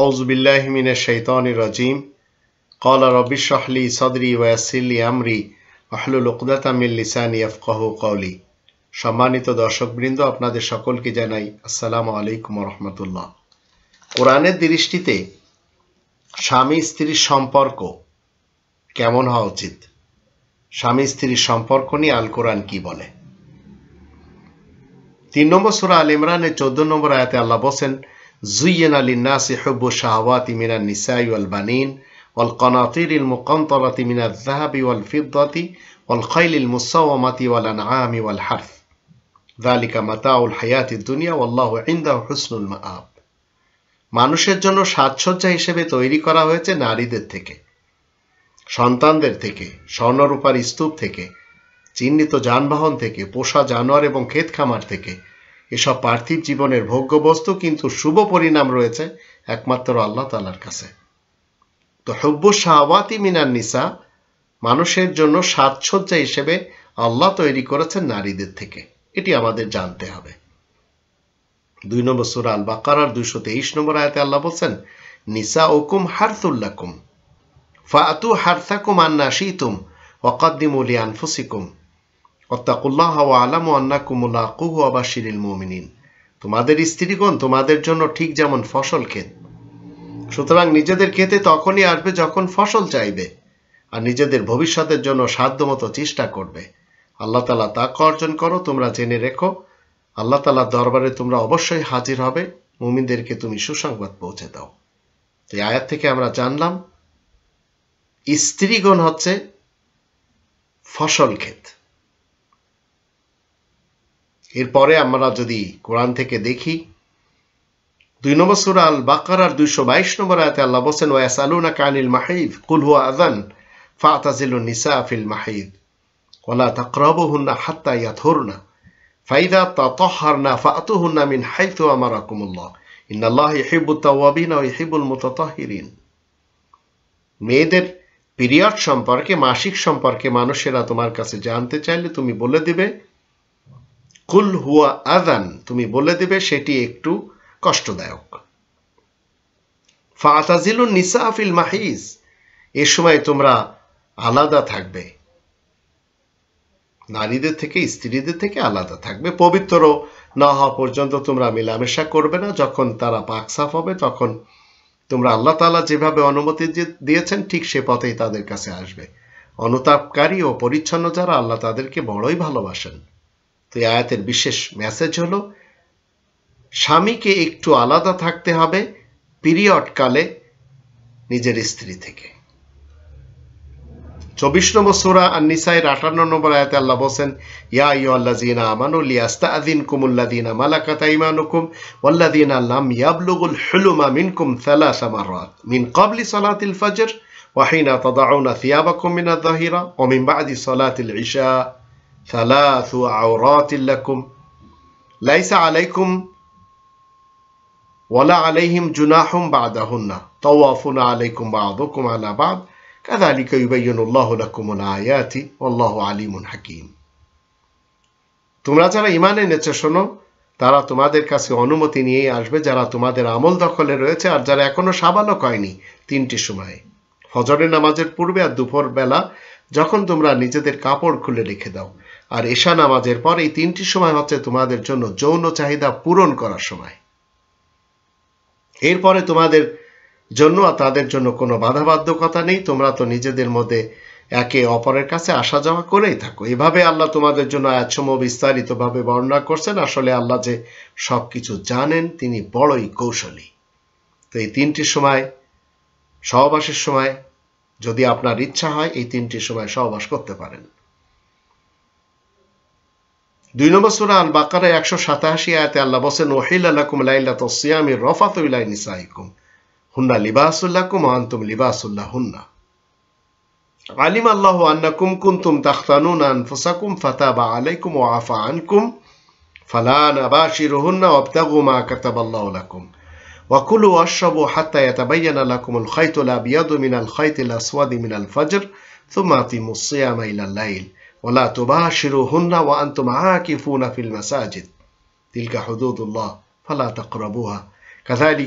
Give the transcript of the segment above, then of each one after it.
أعوذ بالله من সম্মানিত দর্শকবৃন্দ আপনাদের সকলকে জানাই আসসালামু আলাইকুম রহমতুল্লাহ কোরআনের দৃষ্টিতে স্বামী স্ত্রীর সম্পর্ক কেমন হওয়া উচিত স্বামী স্ত্রীর সম্পর্ক নিয়ে আল কোরআন কি বলে তিন নম্বর সুরা আল ইমরানের চোদ্দ নম্বর আয়াতে আল্লাহ বসেন زين للناس حب الشهوات من النساء والبنين والقناطير المقنطرة من الذهب والفضة والخيل المصومة والأنعام والحرث ذلك متاع الحياة الدنيا والله عنده حسن المآب মানুষের জন্য সাজসজ্জা হিসেবে তৈরি করা হয়েছে নারীদের থেকে সন্তানদের থেকে স্বর্ণরূপার স্তূপ থেকে চিহ্নিত যানবাহন থেকে পোষা জানোয়ার এবং ক্ষেত খামার থেকে এসব পার্থিব জীবনের ভোগ্য বস্তু কিন্তু শুভ পরিণাম রয়েছে একমাত্র আল্লাহ তালার কাছে তো হব্য শাহওয়াতি মিনার নিসা মানুষের জন্য সাজসজ্জা হিসেবে আল্লাহ তৈরি করেছেন নারীদের থেকে এটি আমাদের জানতে হবে দুই নম্বর সুরা আল বাকারার দুইশো তেইশ নম্বর আয়তে আল্লাহ বলছেন নিসা ওকুম হারসুল্লাকুম ফাতু হারসাকুম আন্না শীতুম ওকাদ্দিমুলি আনফুসিকুম অত্তাকুল্লাহ আলাম আন্না কুমুল্লা কুহু আবাসিরিল মোমিনিন তোমাদের স্ত্রীগণ তোমাদের জন্য ঠিক যেমন ফসল খেত সুতরাং নিজেদের খেতে তখনই আসবে যখন ফসল চাইবে আর নিজেদের ভবিষ্যতের জন্য সাধ্যমতো চেষ্টা করবে আল্লাহ তালা তাক অর্জন করো তোমরা জেনে রেখো আল্লাহ তালার দরবারে তোমরা অবশ্যই হাজির হবে মুমিনদেরকে তুমি সুসংবাদ পৌঁছে দাও তো আয়াত থেকে আমরা জানলাম স্ত্রীগণ হচ্ছে ফসল ক্ষেত এরপরে আমরা যদি কোরআন থেকে দেখি দুই নম্বর সুরা আল বাকার দুইশো বাইশ নম্বর আয়তে আল্লাহ বসেন ওয়াস আলুনা কানিল মাহিদ কুলহুয়া আজান ফাতাজিল নিসা ফিল মাহিদ ওলা হুন্না হাত্তা ইয়া ইয়াথুরনা ফাইদা তা তহার না ফাতু হুন্না মিন হাইতু আকুমুল্লাহ ইন্নাল্লাহ ইহিবুত তাওয়াবিন ও ইহিবুল মুতাতাহিরিন মেয়েদের পিরিয়ড সম্পর্কে মাসিক সম্পর্কে মানুষেরা তোমার কাছে জানতে চাইলে তুমি বলে দিবে কুল হুয়া আদান তুমি বলে দেবে সেটি একটু কষ্টদায়ক ফাতাজিলুন নিসা আফিল মাহিজ এ সময় তোমরা আলাদা থাকবে নারীদের থেকে স্ত্রীদের থেকে আলাদা থাকবে পবিত্র না হওয়া পর্যন্ত তোমরা মেলামেশা করবে না যখন তারা পাক সাফ হবে তখন তোমরা আল্লাহ তালা যেভাবে অনুমতি দিয়েছেন ঠিক সে পথেই তাদের কাছে আসবে অনুতাপকারী ও পরিচ্ছন্ন যারা আল্লাহ তাদেরকে বড়ই ভালোবাসেন তো এই আয়াতের বিশেষ মেসেজ হলো স্বামীকে একটু আলাদা থাকতে হবে পিরিয়ডকালে নিজের স্ত্রী থেকে চব্বিশ নম্বর সোরা আর নিসাইয়ের আটান্ন নম্বর আয়াতে আল্লাহ বসেন ইয়া ইউ ইয়াল্লাদিনা আমানু লিয়াস্তা আদিন কুমুল্লা দিন কুমুল্লাদিনা হুকুম ইমানুকুম দিন লাম ইয়াবলুগুল হেলুমা মিনকুম সালাসা মাররাত মিন ক্বাবলি সালাতিল ফজর ওয়াহিনা তাদাউনা সিয়াবাকুম মিনাদ যাহিরা ওয়া মিন বাদি সালাতিল ইশা ثلاث عورات لكم ليس عليكم ولا عليهم جناح بعدهن طوافون عليكم بعضكم على بعض كذلك يبين الله لكم الآيات والله عليم حكيم তোমরা যারা ইমান এনেছো শোনো তারা তোমাদের কাছে অনুমতি নিয়ে আসবে যারা তোমাদের আমল দখলে রয়েছে আর যারা এখনো সাবালক হয়নি তিনটি সময়ে ফজরের নামাজের পূর্বে আর দুপুর বেলা যখন তোমরা নিজেদের কাপড় খুলে রেখে দাও আর এশা নামাজের পর এই তিনটি সময় হচ্ছে তোমাদের জন্য যৌন চাহিদা পূরণ করার সময় এরপরে তোমাদের জন্য আর তাদের জন্য কোনো বাধাবাধ্যকতা নেই তোমরা তো নিজেদের মধ্যে একে অপরের কাছে আসা যাওয়া করেই থাকো এভাবে আল্লাহ তোমাদের জন্য আয়াতসমূহ বিস্তারিতভাবে বর্ণনা করছেন আসলে আল্লাহ যে সব কিছু জানেন তিনি বড়ই কৌশলী তো এই তিনটি সময় সহবাসের সময় যদি আপনার ইচ্ছা হয় এই তিনটি সময় সহবাস করতে পারেন দুই নম্বর সুরা আল বাকারা একশো সাতাশি আয়তে আল্লাহ বসেন ওহিল আল্লাকুম লাইলা তসিয়ামি রফাত ইলাই নিসাইকুম হুন্না লিবাসুল্লাকুম আন্তুম লিবাসুল্লাহ হুন্না علم الله أنكم كنتم تختانون أنفسكم فتاب عليكم وعفى عنكم فلا نباشرهن وابتغوا ما كتب الله لكم وكلوا واشربوا حتى يتبين لكم الخيط الأبيض من الخيط الأسود من الفجر ثم أتموا الصيام إلى الليل ওলা রমাদান মাসের রাত্রে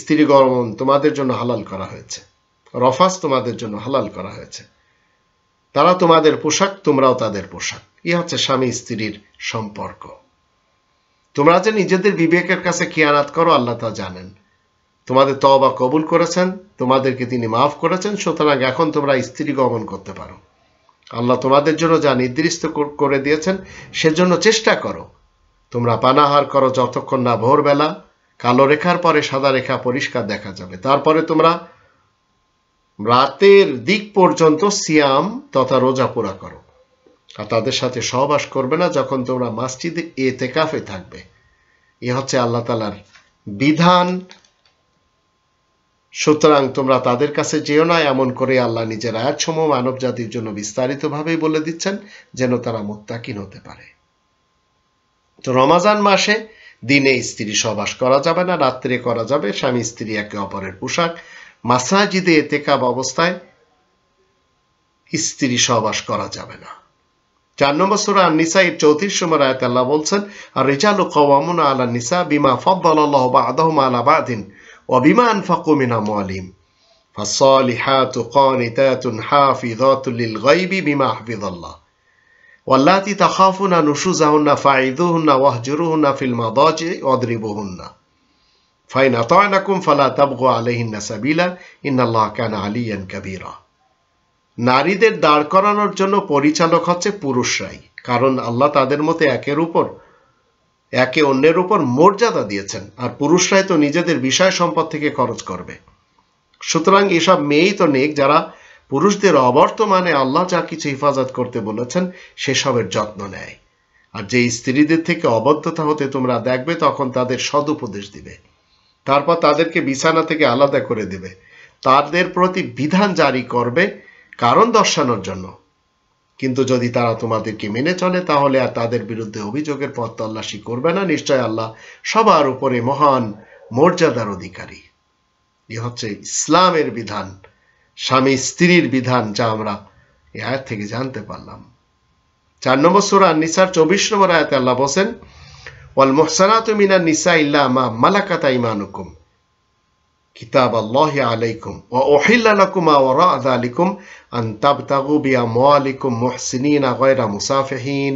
স্ত্রী গরমন তোমাদের জন্য হালাল করা হয়েছে রফাস তোমাদের জন্য হালাল করা হয়েছে তারা তোমাদের পোশাক তোমরাও তাদের পোশাক ইহা হচ্ছে স্বামী স্ত্রীর সম্পর্ক তোমরা যে নিজেদের বিবেকের কাছে খেয়ানাত করো আল্লাহ তা জানেন তোমাদের তবা কবুল করেছেন তোমাদেরকে তিনি মাফ করেছেন সুতরাং এখন তোমরা স্ত্রী গমন করতে পারো আল্লাহ তোমাদের জন্য যা নির্দিষ্ট করে দিয়েছেন সেজন্য চেষ্টা করো তোমরা পানাহার করো যতক্ষণ না ভোরবেলা কালো রেখার পরে সাদা রেখা পরিষ্কার দেখা যাবে তারপরে তোমরা রাতের দিক পর্যন্ত সিয়াম তথা রোজা পোড়া করো আর তাদের সাথে সহবাস করবে না যখন তোমরা মাসজিদে এতে কাফে থাকবে এ হচ্ছে আল্লাহ তালার বিধান সুতরাং তোমরা তাদের কাছে যেও না এমন করে আল্লাহ নিজের আয়াতসমূহ মানব জাতির জন্য বিস্তারিতভাবেই বলে দিচ্ছেন যেন তারা মোত্তাকিন হতে পারে তো রমাজান মাসে দিনে স্ত্রী সবাস করা যাবে না রাত্রে করা যাবে স্বামী স্ত্রী একে অপরের পোশাক মাসাজিদে এতে কাপ অবস্থায় স্ত্রী সবাস করা যাবে না চার নম্বর সুরা নিসাইয়ের চৌত্রিশ নম্বর আয়াত আল্লাহ বলছেন আর রেজালু কওয়ামুনা আলা নিসা বিমা ফব্বাল আল্লাহ বা বা'দাহুম আলা বা'দিন وبما أنفقوا من أموالهم فالصالحات قانتات حافظات للغيب بما حفظ الله واللاتي تخافون نشوزهن فعيذوهن واهجروهن في المضاجع واضربوهن فإن أطعنكم فلا تبغوا عليهن سبيلا إن الله كان عليا كبيرا নারীদের দাঁড় করানোর জন্য পরিচালক হচ্ছে পুরুষরাই কারণ আল্লাহ তাদের মতো একের উপর একে অন্যের উপর মর্যাদা দিয়েছেন আর পুরুষরাই তো নিজেদের বিষয় সম্পদ থেকে খরচ করবে সুতরাং এসব মেয়েই তো নেক যারা পুরুষদের অবর্তমানে আল্লাহ যা কিছু হেফাজত করতে বলেছেন সেসবের যত্ন নেয় আর যে স্ত্রীদের থেকে অবদ্ধতা হতে তোমরা দেখবে তখন তাদের সদুপদেশ দিবে তারপর তাদেরকে বিছানা থেকে আলাদা করে দেবে তাদের প্রতি বিধান জারি করবে কারণ দর্শানোর জন্য কিন্তু যদি তারা তোমাদেরকে মেনে চলে তাহলে আর তাদের বিরুদ্ধে অভিযোগের পথ তল্লাশি করবে না নিশ্চয় আল্লাহ সবার উপরে মহান মর্যাদার অধিকারী এ হচ্ছে ইসলামের বিধান স্বামী স্ত্রীর বিধান যা আমরা এ আয়াত থেকে জানতে পারলাম চার নম্বর সুরা নিসার চব্বিশ নম্বর আয়াতে আল্লাহ বসেন ওয়াল মোহসানাত মিনান নিসা ইল্লা মা মালাকাতা ইমানুকুম কিতাব আল্লাহ আলাইকুম ও ওহিল্লাকুম ওরা আদালিকুম আন্তাব তাগু বিয়া মোয়ালিকুম মোহসিনিন আগয়রা মুসাফেহিন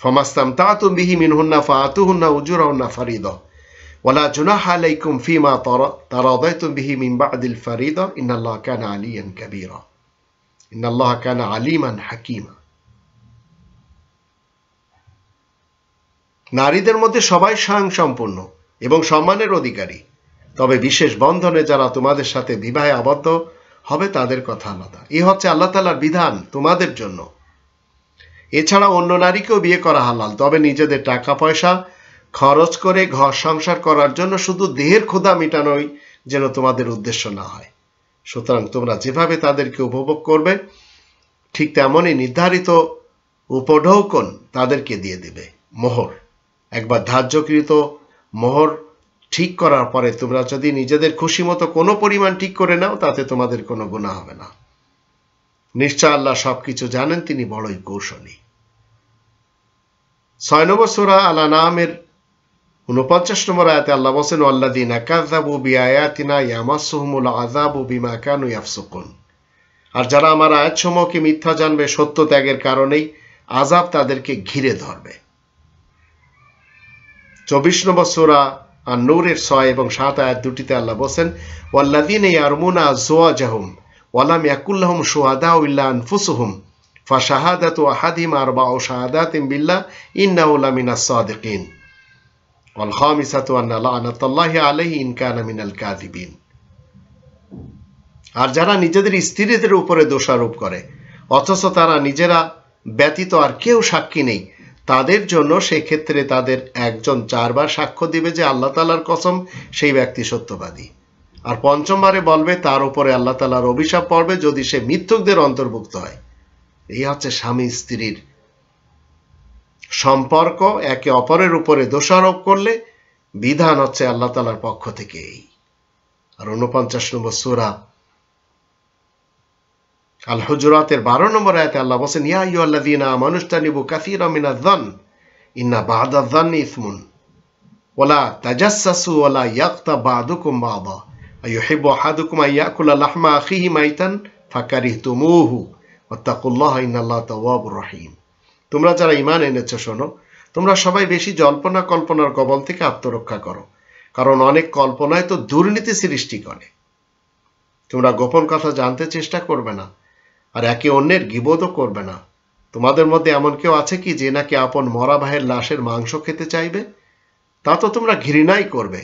ফমাস্তাম তাতুম বিহি মিনহুন্না ফাতুহুন্না উজুরাহুন্না ফারিদ ولا جناح عليكم فيما تراضيتم به من بعد الفريضة إن الله كان عليا كبيرا إن الله كان عليما حكيما নারীদের মধ্যে সবাই সম্পূর্ণ এবং সম্মানের অধিকারী তবে বিশেষ বন্ধনে যারা তোমাদের সাথে বিবাহে আবদ্ধ হবে তাদের কথা আলাদা এ হচ্ছে আল্লাহ তালার বিধান তোমাদের জন্য এছাড়া অন্য নারীকেও বিয়ে করা হালাল তবে নিজেদের টাকা পয়সা খরচ করে ঘর সংসার করার জন্য শুধু দেহের ক্ষুধা মেটানোই যেন তোমাদের উদ্দেশ্য না হয় সুতরাং তোমরা যেভাবে তাদেরকে উপভোগ করবে ঠিক তেমনই নির্ধারিত উপঢৌকন তাদেরকে দিয়ে দিবে মোহর একবার ধার্যকৃত মোহর ঠিক করার পরে তোমরা যদি নিজেদের খুশি মতো কোনো পরিমাণ ঠিক করে নাও তাতে তোমাদের কোনো গুণা হবে না নিশ্চয় আল্লাহ সবকিছু জানেন তিনি বড়ই কৌশলী ছয় নম্বর সুরা আলা নামের উনপঞ্চাশ নম্বর আয়াতে আল্লাহ বসেন আল্লাদিন দিন বিআয়াতিনা ইয়ামাসুহমুল আজাবু বিমা কানু ইয়াফসুকুন আর যারা আমার আয়াতসমূহকে মিথ্যা জানবে সত্য ত্যাগের কারণেই আজাব তাদেরকে ঘিরে ধরবে চব্বিশ নম্বর সুরা আর নূরের ছয় এবং সাত আয়াত দুটিতে আল্লাহ বলছেন ওয়াল্লাদিন ইয়ারমুনা জোয়া জাহুম ওয়ালাম ইয়াকুল্লাহম সোহাদা উল্লা আনফুসুহুম ফা শাহাদাত আহাদিম আর বা ও শাহাদাত বিল্লা আর যারা নিজেদের স্ত্রীদের উপরে দোষারোপ করে অথচ তারা নিজেরা ব্যতীত আর কেউ সাক্ষী নেই তাদের জন্য সেক্ষেত্রে তাদের একজন চারবার সাক্ষ্য দিবে যে আল্লাহ তালার কসম সেই ব্যক্তি সত্যবাদী আর পঞ্চমবারে বলবে তার উপরে আল্লাহ তালার অভিশাপ পড়বে যদি সে মৃত্যুকদের অন্তর্ভুক্ত হয় এই হচ্ছে স্বামী স্ত্রীর সম্পর্ক একে অপরের উপরে দোষারোপ করলে বিধান হচ্ছে আল্লাহ তালার পক্ষ থেকে এই আর উনপঞ্চাশ নম্বর সুরা আল বারো নম্বর আয়তে আল্লাহ বলছেন ইয়া ইউ আল্লাহ দিনা মানুষতানিবু দন ইন্না বাদা দন ইসমুন ওলা ওলা বাদুকুম বাবা আখিহি মাইতান ইন্নাল্লাহ রহিম তোমরা যারা ইমান এনেছো শোনো তোমরা সবাই বেশি জল্পনা কল্পনার কবল থেকে আত্মরক্ষা করো কারণ অনেক কল্পনায় তো দুর্নীতি সৃষ্টি করে তোমরা গোপন কথা জানতে চেষ্টা করবে না আর একে অন্যের গিবোধও করবে না তোমাদের মধ্যে এমন কেউ আছে কি যে নাকি আপন মরা ভাইয়ের লাশের মাংস খেতে চাইবে তা তো তোমরা ঘৃণাই করবে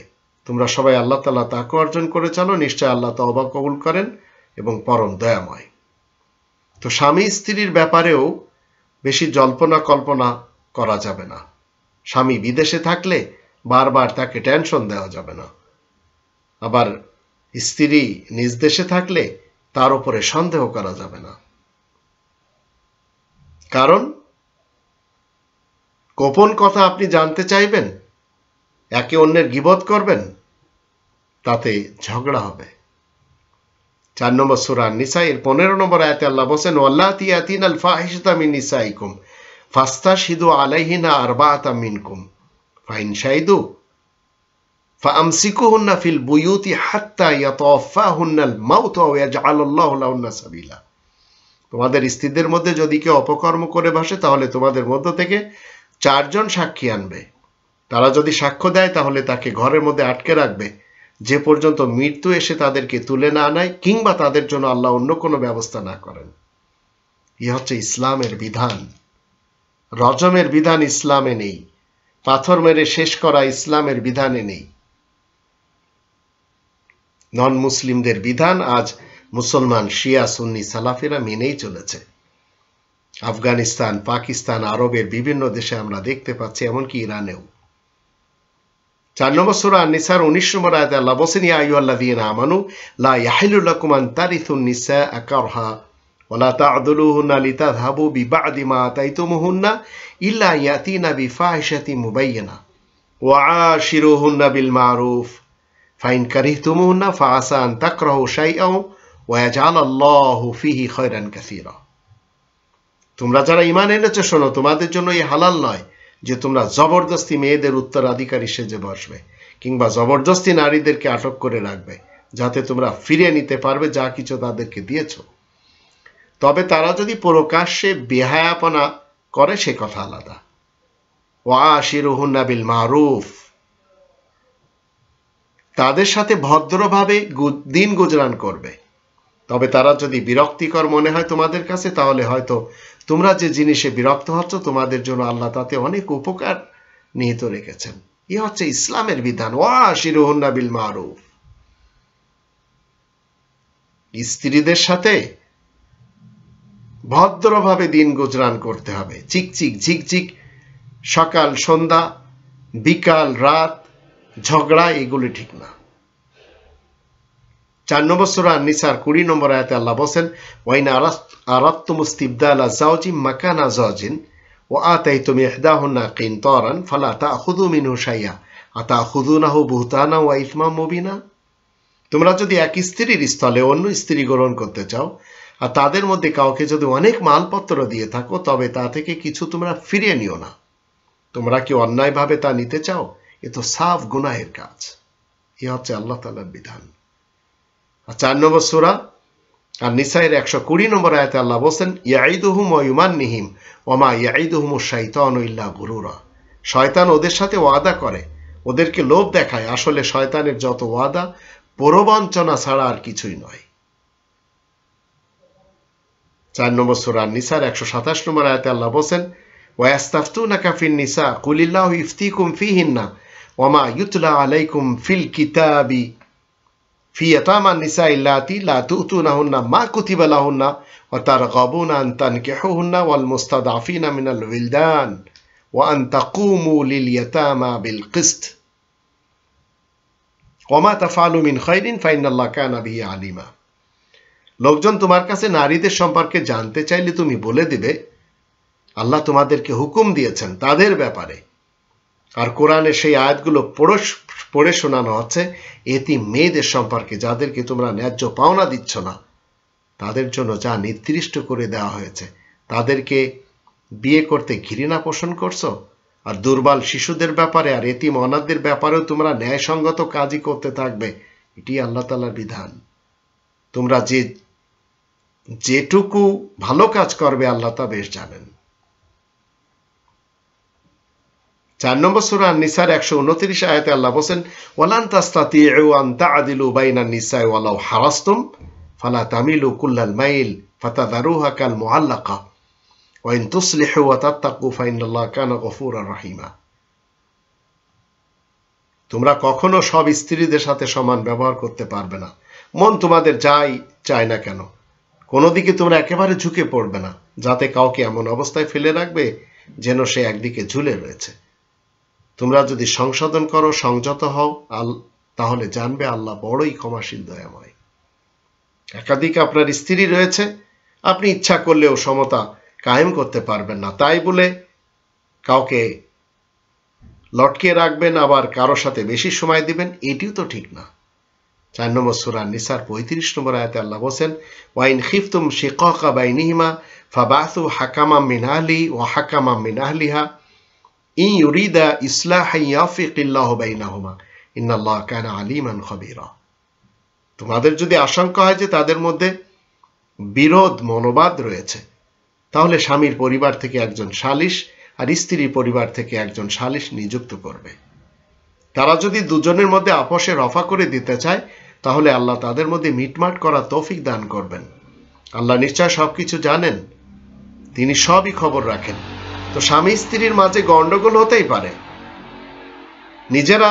তোমরা সবাই আল্লাহ তালা তাকে অর্জন করে চলো নিশ্চয় আল্লাহ অবাক কবুল করেন এবং পরম দয়াময় তো স্বামী স্ত্রীর ব্যাপারেও বেশি জল্পনা কল্পনা করা যাবে না স্বামী বিদেশে থাকলে বারবার তাকে টেনশন দেওয়া যাবে না আবার স্ত্রী নিজ দেশে থাকলে তার উপরে সন্দেহ করা যাবে না কারণ গোপন কথা আপনি জানতে চাইবেন একে অন্যের গিবধ করবেন তাতে ঝগড়া হবে চার নম্বর সুরা নিসাই এর পনেরো নম্বর আয়তে আল্লাহ বসেন আল্লাহ তিয়াতিন আল ফাহিসামিন নিসাইকুম ফাস্তা সিদু আলাইহিনা আরবা তামিনকুম ফাইন শাইদু ফামসিকুহন্না ফিল বুয়ুতি হাত্তা ইয়াতফাহুন্নাল মাউত ইয়াজআলাল্লাহু লাহুন্না সাবিলা তোমাদের স্ত্রীদের মধ্যে যদি কেউ অপকর্ম করে বসে তাহলে তোমাদের মধ্য থেকে চারজন সাক্ষী আনবে তারা যদি সাক্ষ্য দেয় তাহলে তাকে ঘরের মধ্যে আটকে রাখবে যে পর্যন্ত মৃত্যু এসে তাদেরকে তুলে না আনায় কিংবা তাদের জন্য আল্লাহ অন্য কোনো ব্যবস্থা না করেন ই হচ্ছে ইসলামের বিধান রজমের বিধান ইসলামে নেই পাথর মেরে শেষ করা ইসলামের বিধানে নেই নন মুসলিমদের বিধান আজ মুসলমান শিয়া সুন্নি সালাফিরা মেনেই চলেছে আফগানিস্তান পাকিস্তান আরবের বিভিন্ন দেশে আমরা দেখতে পাচ্ছি এমনকি ইরানেও চার নম্বর সুরা নিসার উনিশ নম্বর আল্লাহ আমানু লা কুমান তারিথুন নিসা আকারহা ওলা তাদুলুহুন্না লিতা ধাবু বিবাদি মা তাইতুমুহুন্না ইল্লা ইয়াতিনা ওয়া আশিরুহুন্না বিল মারুফ فإن كرهتموهن فعسى أن تكرهوا شيئا ويجعل الله فيه خيرا كثيرا তোমরা যারা ইমান এনেছো শোনো তোমাদের জন্য এই হালাল নয় যে তোমরা জবরদস্তি মেয়েদের উত্তরাধিকারী সেজে বসবে কিংবা জবরদস্তি নারীদেরকে আটক করে রাখবে যাতে তোমরা ফিরিয়ে নিতে পারবে যা কিছু তাদেরকে দিয়েছ তবে তারা যদি প্রকাশ্যে বেহায়াপনা করে সে কথা আলাদা ওয়া আশিরুহুন্না বিল মারুফ তাদের সাথে ভদ্রভাবে দিন গুজরান করবে তবে তারা যদি বিরক্তিকর মনে হয় তোমাদের কাছে তাহলে হয়তো তোমরা যে জিনিসে বিরক্ত হচ্ছ তোমাদের জন্য আল্লাহ তাতে অনেক উপকার নিহিত রেখেছেন ই হচ্ছে ইসলামের বিধান ওয়া শিরুহন্না বিল মারুফ স্ত্রীদের সাথে ভদ্রভাবে দিন গুজরান করতে হবে চিকচিক ঝিকঝিক সকাল সন্ধ্যা বিকাল রাত ঝগড়া এগুলি ঠিক না চার নম্বর সুরা নিসার কুড়ি নম্বর আয়তে আল্লাহ বসেন ওয়াইন আরাত্তমুস্তিবদাল আজাউজি মাকান আজাউজিন ও আতাই তুমি এহদাহনা কিন তরান ফালা তা হুদু মিনহু সাইয়া আতা হুদু নাহু বুহতানা ওয়া ইসমা মুবিনা তোমরা যদি এক স্ত্রীর স্থলে অন্য স্ত্রী গ্রহণ করতে চাও আর তাদের মধ্যে কাউকে যদি অনেক মালপত্র দিয়ে থাকো তবে তা থেকে কিছু তোমরা ফিরিয়ে নিও না তোমরা কি অন্যায়ভাবে তা নিতে চাও এ তো সাফ গুনাহের কাজ এ হচ্ছে আল্লাহ তালার বিধান আর চার নম্বর সুরা আর নিসাইয়ের একশো কুড়ি নম্বর আয়তে আল্লাহ বলছেন ইয়াঈদুহুম ইমান নিহিম ওমা ইয়াঈদুহুম শৈতান ইল্লা গুরুরা শয়তান ওদের সাথে ওয়াদা করে ওদেরকে লোভ দেখায় আসলে শয়তানের যত ওয়াদা প্রবঞ্চনা ছাড়া আর কিছুই নয় চার নম্বর সুরার নিসার একশো সাতাশ নম্বর আয়তে আল্লাহ বলছেন ওয়াস্তাফতু না কাফিন নিসা কুলিল্লাহ ইফতি কুমফি হিন্না ওমা ইউতলা আলাইকুম ফিল কিতাবি ফি ইয়াতামা নিসা ইল্লাতি লা মা কুতিবা লাহুন্না ওয়া ওয়াল মুস্তাদাফিনা মিনাল উইলদান ওয়া আন তাকুমু লিল ইয়াতামা বিল কিসত ওমা তাফআলু মিন খাইরিন আলিমা লোকজন তোমার কাছে নারীদের সম্পর্কে জানতে চাইলে তুমি বলে দিবে আল্লাহ তোমাদেরকে হুকুম দিয়েছেন তাদের ব্যাপারে আর কোরআনে সেই আয়াতগুলো পড়স পড়ে শোনানো হচ্ছে এটি মেয়েদের সম্পর্কে যাদেরকে তোমরা ন্যায্য পাওনা দিচ্ছ না তাদের জন্য যা নির্দিষ্ট করে দেওয়া হয়েছে তাদেরকে বিয়ে করতে ঘৃণা পোষণ করছো আর দুর্বল শিশুদের ব্যাপারে আর এতিম অনাথদের ব্যাপারেও তোমরা ন্যায়সঙ্গত কাজই করতে থাকবে এটি আল্লাহ তালার বিধান তোমরা যে যেটুকু ভালো কাজ করবে আল্লাহ তা বেশ জানেন চার নম্বর সুরা নিসার একশো উনত্রিশ আয়তে আল্লাহ বলছেন ওয়ান তা আদিলু বাইনা নিসাই ফালা তামিলু কুল্লাল মাইল ফাতা দারুহা কাল মোহাল্লাকা ওয়াইন ওয়া তাত্তাকু ফাইনাল্লাহ গফুর রাহিমা তোমরা কখনো সব স্ত্রীদের সাথে সমান ব্যবহার করতে পারবে না মন তোমাদের যাই চায় না কেন কোনো দিকে তোমরা একেবারে ঝুঁকে পড়বে না যাতে কাউকে এমন অবস্থায় ফেলে রাখবে যেন সে একদিকে ঝুলে রয়েছে তোমরা যদি সংশোধন করো সংযত হও তাহলে জানবে আল্লাহ বড়ই ক্ষমাশীল দয়াময় একাধিক আপনার স্ত্রী রয়েছে আপনি ইচ্ছা করলেও সমতা কায়েম করতে পারবেন না তাই বলে কাউকে লটকে রাখবেন আবার কারো সাথে বেশি সময় দিবেন এটিও তো ঠিক না চার নম্বর সুরা নিসার পঁয়ত্রিশ নম্বর আয়তে আল্লাহ বসেন ওয়াইন খিফতুম শেকা বাইনিহিমা ফাবাসু হাকামা মিনাহলি ও হাকামা মিনাহলিহা ইন ইউরিদা ইসলাহ বাইনাহুমা ইন্নাল্লাহ কানা আলিমান খবিরা তোমাদের যদি আশঙ্কা হয় যে তাদের মধ্যে বিরোধ মনোবাদ রয়েছে তাহলে স্বামীর পরিবার থেকে একজন সালিশ আর স্ত্রীর পরিবার থেকে একজন সালিশ নিযুক্ত করবে তারা যদি দুজনের মধ্যে আপোষে রফা করে দিতে চায় তাহলে আল্লাহ তাদের মধ্যে মিটমাট করা তৌফিক দান করবেন আল্লাহ নিশ্চয় সবকিছু জানেন তিনি সবই খবর রাখেন তো স্বামী স্ত্রীর মাঝে গন্ডগোল হতেই পারে নিজেরা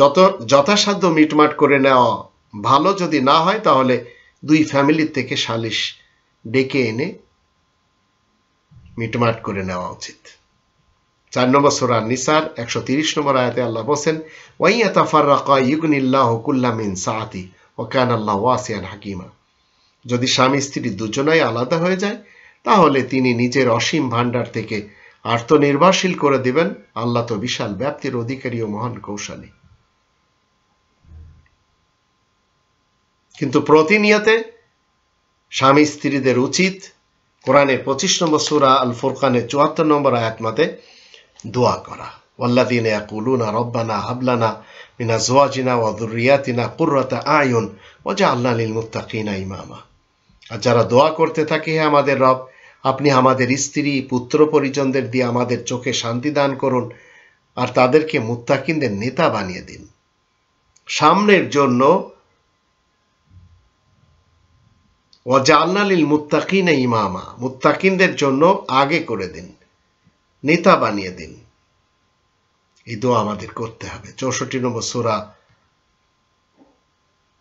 যত যথাসাধ্য মিটমাট করে নেওয়া ভালো যদি না হয় তাহলে দুই ফ্যামিলির থেকে সালিশ ডেকে এনে মিটমাট করে নেওয়া উচিত চার নম্বর সোরা নিসার একশো তিরিশ নম্বর আয়াতে আল্লাহ বলছেন ওয়াইয়া তাফার্রাকা ইউগনিল্লাহ কুল্লা মিন সাহাতি কান আল্লাহ ওয়াসিয়ান হাকিমা যদি স্বামী স্ত্রী দুজনাই আলাদা হয়ে যায় তাহলে তিনি নিজের অসীম ভাণ্ডার থেকে আত্মনির্ভরশীল করে দেবেন আল্লাহ তো বিশাল ব্যাপ্তির অধিকারী ও মহান কৌশলী কিন্তু প্রতিনিয়তে স্বামী স্ত্রীদের উচিত কোরআনের পঁচিশ নম্বর সুরা আল ফোরকানের চুয়াত্তর নম্বর আয়াতমাতে দোয়া করা والذين يقولون ربنا هب لنا من أزواجنا وذرياتنا قرة أعين وجعلنا للمتقين إماما আর যারা দোয়া করতে থাকে হে আমাদের রব আপনি আমাদের স্ত্রী পুত্র পরিজনদের দিয়ে আমাদের চোখে শান্তি দান করুন আর তাদেরকে মুত্তাকিনদের নেতা বানিয়ে দিন সামনের জন্য ওয়াজাল্লালিল মুত্তাকিন ইমামা মুত্তাকিনদের জন্য আগে করে দিন নেতা বানিয়ে দিন এই দোয়া আমাদের করতে হবে চৌষট্টি নম্বর সুরা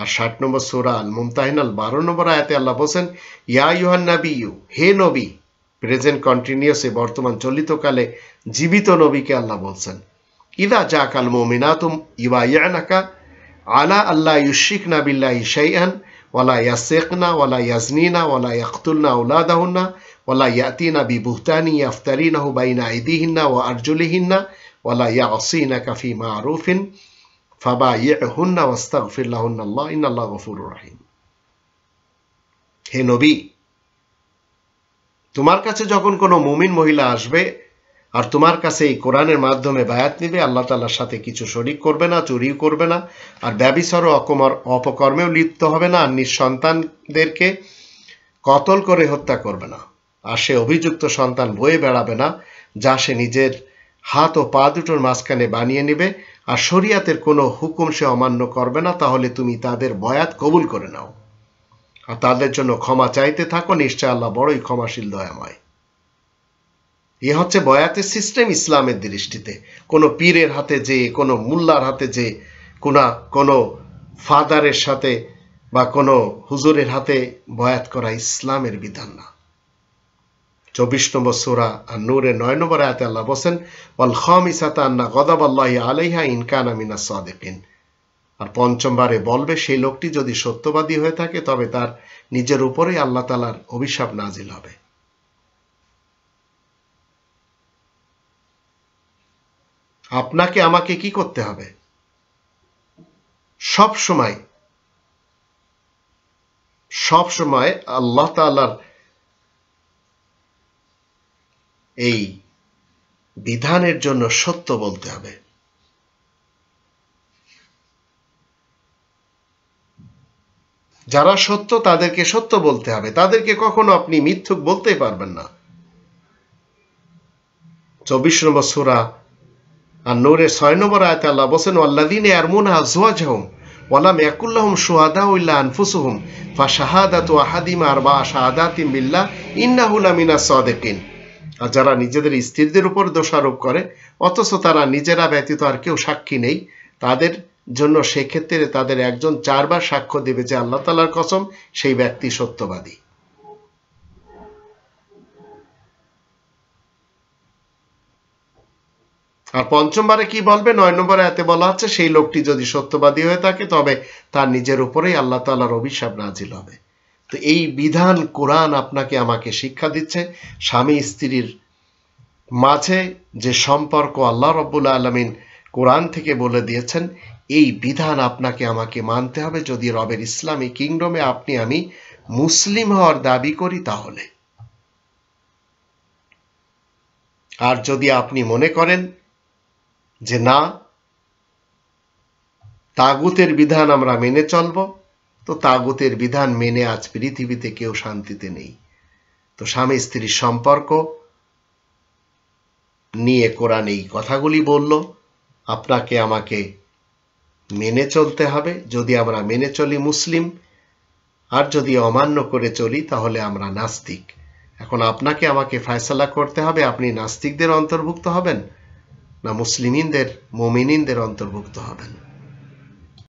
আর ষাট নম্বর সুরা আল মুমতাহিনাল বারো নম্বর আয়াতে আল্লাহ বলছেন ইয়া ইউহান নাবি ইউ হে নবী প্রেজেন্ট কন্টিনিউসে বর্তমান কালে জীবিত নবীকে আল্লাহ বলছেন ইদা যা কাল মোমিনাতুম ইবা ইয়ানাকা আলা আল্লাহ ইউশিক নাবিল্লাহ ইশাইয়ান ওয়ালা ইয়াসেকনা ওয়ালা ইয়াজনিনা ওয়ালা ইয়াকতুলনা উলাদাহুন্না ওয়ালা ইয়াতিনা বি বুহতানি ইয়াফতারিনাহু বাইনা ও ওয়া আরজুলিহিন্না ওয়ালা ইয়াসিনা কাফি মা আরুফিন ফাবাইহুন্না ওয়াস্তাগফিরলাহুন্নাল্লাহ ইন্নাল্লাহ গফুরুর রহিম হে নবী তোমার কাছে যখন কোনো মুমিন মহিলা আসবে আর তোমার কাছে এই কোরআনের মাধ্যমে বায়াত নিবে আল্লাহ তাল্লার সাথে কিছু শরিক করবে না চুরি করবে না আর ব্যবিসর অকমর অপকর্মেও লিপ্ত হবে না আর নিঃসন্তানদেরকে কতল করে হত্যা করবে না আর সে অভিযুক্ত সন্তান বয়ে বেড়াবে না যা সে নিজের হাত ও পা দুটোর মাঝখানে বানিয়ে নেবে আর শরিয়াতের কোনো হুকুম সে অমান্য করবে না তাহলে তুমি তাদের বয়াত কবুল করে নাও আর তাদের জন্য ক্ষমা চাইতে থাকো নিশ্চয় আল্লাহ বড়ই ক্ষমাশীল দয়াময় এ হচ্ছে বয়াতের সিস্টেম ইসলামের দৃষ্টিতে কোনো পীরের হাতে যে কোনো মুল্লার হাতে যে কোনা কোনো ফাদারের সাথে বা কোনো হুজুরের হাতে বয়াত করা ইসলামের বিধান না চব্বিশ নম্বর সুরা আর নূরে নয় নম্বর আয়াতে আল্লাহ বলছেন ওয়াল খম ইসাতা আন্না গদাব আল্লাহ আলাইহা ইনকান আমিনা সাদেকিন আর পঞ্চমবারে বলবে সেই লোকটি যদি সত্যবাদী হয়ে থাকে তবে তার নিজের উপরেই আল্লাহ তালার অভিশাপ নাজিল হবে আপনাকে আমাকে কি করতে হবে সব সময় সব সময় আল্লাহ তালার এই বিধানের জন্য সত্য বলতে হবে যারা সত্য তাদেরকে সত্য বলতে হবে তাদেরকে কখনো আপনি মিথ্যুক বলতে পারবেন না চব্বিশ নম্বর সুরা আর নূরের ছয় নম্বর আয়ত আল্লাহ বসেন আল্লাদিন আরমুন আজওয়াজ হোম ওয়ালাম একুল্লাহম সুহাদা উল্লা আনফুসুহম ফা শাহাদা তু আহাদিম আর বা শাহাদা তিম বিল্লা ইন্না হুলামিনা সাদেকিন আর যারা নিজেদের স্ত্রীদের উপর দোষারোপ করে অথচ তারা নিজেরা ব্যতীত আর কেউ সাক্ষী নেই তাদের জন্য সেক্ষেত্রে তাদের একজন চারবার সাক্ষ্য দেবে যে আল্লাহ তালার কসম সেই ব্যক্তি সত্যবাদী আর পঞ্চমবারে কি বলবে নয় নম্বরে এতে বলা আছে সেই লোকটি যদি সত্যবাদী হয়ে থাকে তবে তার নিজের উপরেই আল্লাহ তালার অভিশাপ নাজিল হবে তো এই বিধান কোরআন আপনাকে আমাকে শিক্ষা দিচ্ছে স্বামী স্ত্রীর মাঝে যে সম্পর্ক আল্লাহ রব্বুল আলমিন কোরআন থেকে বলে দিয়েছেন এই বিধান আপনাকে আমাকে মানতে হবে যদি রবের ইসলামী কিংডমে আপনি আমি মুসলিম হওয়ার দাবি করি তাহলে আর যদি আপনি মনে করেন যে না তাগুতের বিধান আমরা মেনে চলব তো তাগুতের বিধান মেনে আজ পৃথিবীতে কেউ শান্তিতে নেই তো স্বামী স্ত্রীর সম্পর্ক নিয়ে কোরআন এই কথাগুলি বলল আপনাকে আমাকে মেনে চলতে হবে যদি আমরা মেনে চলি মুসলিম আর যদি অমান্য করে চলি তাহলে আমরা নাস্তিক এখন আপনাকে আমাকে ফয়সলা করতে হবে আপনি নাস্তিকদের অন্তর্ভুক্ত হবেন না মুসলিমিনদের মোমিনিনদের অন্তর্ভুক্ত হবেন